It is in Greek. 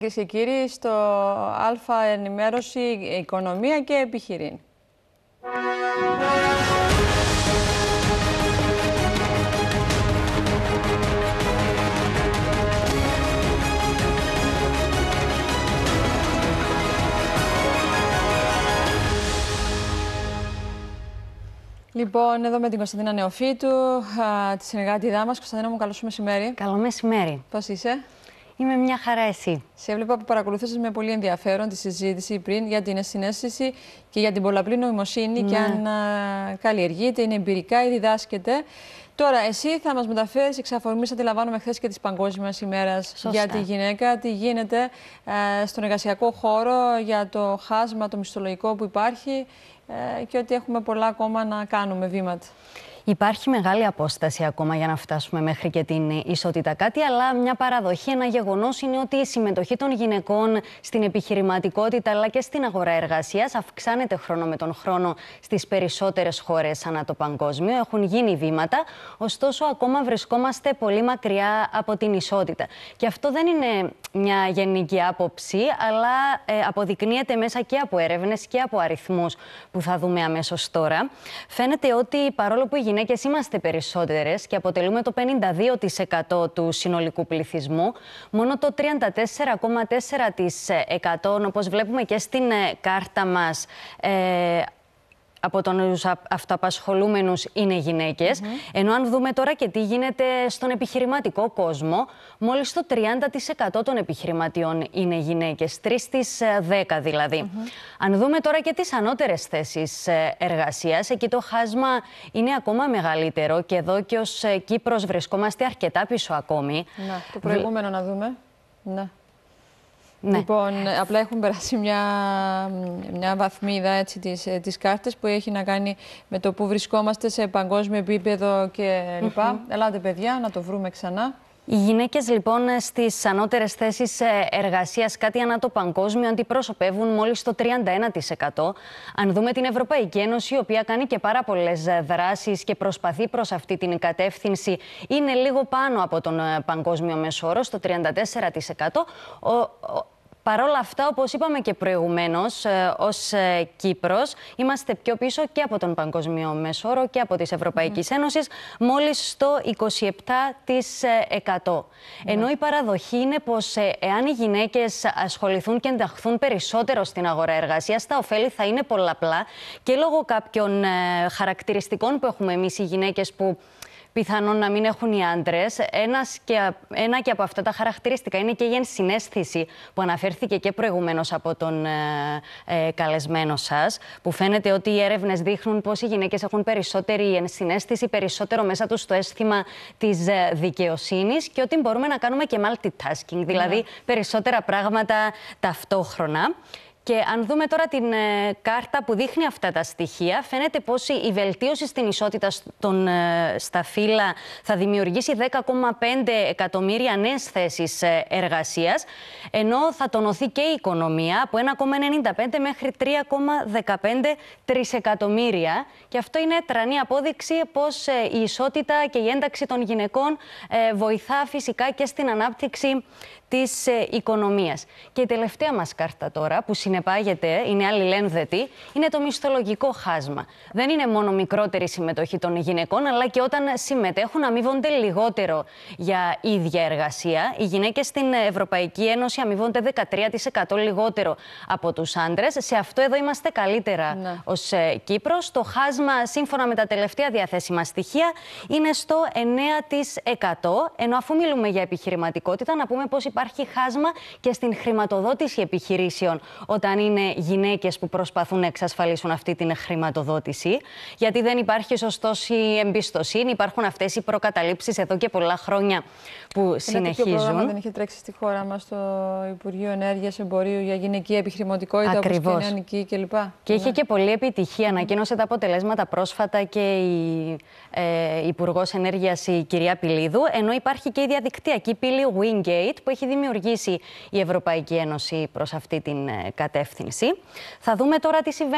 Κυρίες και κύριοι, στο Α ενημέρωση οικονομία και επιχειρήν. Λοιπόν, εδώ με την Κωνσταντίνα Νεοφίτου, τη συνεργάτη δάμα. Κωνσταντίνα μου, καλώ μεσημέρι. Καλό μεσημέρι. Πώς είσαι, Είμαι μια χαρά εσύ. Σε έβλεπα που παρακολουθούσες με πολύ ενδιαφέρον τη συζήτηση πριν για την συνέστηση και για την πολλαπλή νοημοσύνη και ναι. αν α, καλλιεργείται, είναι εμπειρικά ή διδάσκεται. Τώρα, εσύ θα μας μεταφέρεις εξ αφορμή, αντιλαμβάνομαι, χθες και τη Παγκόσμια ημέρα για τη γυναίκα, τι γίνεται ε, στον εργασιακό χώρο, για το χάσμα το μισθολογικό που υπάρχει ε, και ότι έχουμε πολλά ακόμα να κάνουμε βήματα. Υπάρχει μεγάλη απόσταση ακόμα για να φτάσουμε μέχρι και την ισότητα. Κάτι, αλλά μια παραδοχή, ένα γεγονός είναι ότι η συμμετοχή των γυναικών στην επιχειρηματικότητα αλλά και στην αγορά εργασίας αυξάνεται χρόνο με τον χρόνο στις περισσότερες χώρες ανά το παγκόσμιο. Έχουν γίνει βήματα, ωστόσο ακόμα βρισκόμαστε πολύ μακριά από την ισότητα. Και αυτό δεν είναι μια γενική άποψη, αλλά ε, αποδεικνύεται μέσα και από έρευνες και από αριθμούς που θα δούμε αμέσως τώρα. Φαίνεται ότι παρόλο που οι γυναίκες είμαστε περισσότερες και αποτελούμε το 52% του συνολικού πληθυσμού. Μόνο το 34,4% όπως βλέπουμε και στην ε, κάρτα μας, ε, από τους αυτοαπασχολούμενους είναι mm-hmm. Ενώ αν δούμε τώρα και τι γίνεται στον επιχειρηματικό κόσμο, μόλις το 30% των επιχειρηματιών είναι γυναίκες, 3 στις 10 ε, δηλαδη mm-hmm. Αν δούμε τώρα και τις ανώτερες θέσεις ε, εργασίας, εκεί το χάσμα είναι ακόμα μεγαλύτερο και εδώ και ως ε, Κύπρος βρισκόμαστε αρκετά πίσω ακόμη. Να, το προηγούμενο να δούμε. Ναι. Ναι. Λοιπόν, απλά έχουν περάσει μια, βαθμίδα έτσι, ε, τις, κάρτες που έχει να κάνει με το που βρισκόμαστε σε παγκόσμιο επίπεδο και λοιπά. Ελάτε παιδιά, να το βρούμε ξανά. Οι γυναίκες λοιπόν στις ανώτερες θέσεις ε, εργασίας κάτι ανά το παγκόσμιο, αντιπροσωπεύουν μόλις το 31%. Αν δούμε την Ευρωπαϊκή Ένωση, η οποία κάνει και πάρα πολλές ε, δράσεις και προσπαθεί προς αυτή την κατεύθυνση, είναι λίγο πάνω από τον παγκόσμιο όρο, το 34%. Παρ' όλα αυτά, όπως είπαμε και προηγουμένως, ε, ως ε, Κύπρος, είμαστε πιο πίσω και από τον Παγκοσμίο Μεσόρο και από τη Ευρωπαϊκή mm. Ένωσης, μόλις στο 27%. Mm. Ναι. Ενώ η παραδοχή είναι πως ε, εάν οι γυναίκες ασχοληθούν και ενταχθούν περισσότερο στην αγορά εργασίας, τα ωφέλη θα είναι πολλαπλά και λόγω κάποιων χαρακτηριστικών που έχουμε εμείς οι γυναίκες που πιθανόν να μην έχουν οι άντρες. Ένας και από αυτά τα χαρακτηριστικά είναι και η ενσυναίσθηση που αναφέρθηκε και προηγουμένως από τον ε, ε, καλεσμένο σας, που φαίνεται ότι οι έρευνες δείχνουν πως οι γυναίκες έχουν περισσότερη ενσυναίσθηση, περισσότερο μέσα τους το αίσθημα της ε, δικαιοσύνης και ότι μπορούμε να κάνουμε και multitasking, δηλαδή ναι. περισσότερα πράγματα ταυτόχρονα. Και αν δούμε τώρα την ε, κάρτα που δείχνει αυτά τα στοιχεία, φαίνεται πως η βελτίωση στην ισότητα στον ε, στα φύλλα θα δημιουργήσει 10,5 εκατομμύρια νέες θέσεις ε, εργασίας, ενώ θα τονωθεί και η οικονομία από 1,95 μέχρι 3,15 τρισεκατομμύρια. Και αυτό είναι τρανή απόδειξη πως η ισότητα και η ένταξη των γυναικών βοηθά φυσικά και στην ανάπτυξη Της ε, οικονομίας. Και η τελευταία μας κάρτα τώρα που συνεπάγεται, είναι αλληλένδετη, είναι το μισθολογικό χάσμα. Δεν είναι μόνο μικρότερη συμμετοχή των γυναικών, αλλά και όταν συμμετέχουν αμείβονται λιγότερο για ίδια εργασία. Οι γυναίκες στην Ευρωπαϊκή Ένωση αμείβονται 13% λιγότερο από τους άντρες. Σε αυτό εδώ είμαστε καλύτερα ναι. ως κύπρο. Ε, Κύπρος. Το χάσμα σύμφωνα με τα τελευταία διαθέσιμα στοιχεία είναι στο 9%. Ενώ αφού μιλούμε για επιχειρηματικότητα, να πούμε πώς. υπάρχει υπάρχει χάσμα και στην χρηματοδότηση επιχειρήσεων όταν είναι γυναίκες που προσπαθούν να εξασφαλίσουν αυτή την χρηματοδότηση. Γιατί δεν υπάρχει σωστός η εμπιστοσύνη, υπάρχουν αυτές οι προκαταλήψεις εδώ και πολλά χρόνια που είναι συνεχίζουν. δεν είχε τρέξει στη χώρα μας το Υπουργείο Ενέργειας Εμπορίου για γυναική επιχειρηματικότητα, όπως Νεανική κλπ. Και είχε ναι. και πολλή επιτυχία. Ανακοίνωσε τα αποτελέσματα πρόσφατα και η ε, Υπουργός Ενέργειας, η κυρία Πιλίδου. Ενώ υπάρχει και η διαδικτυακή πύλη Wingate που έχει δημιουργήσει η Ευρωπαϊκή Ένωση προς αυτή την ε, κατεύθυνση. Θα δούμε τώρα τι συμβαίνει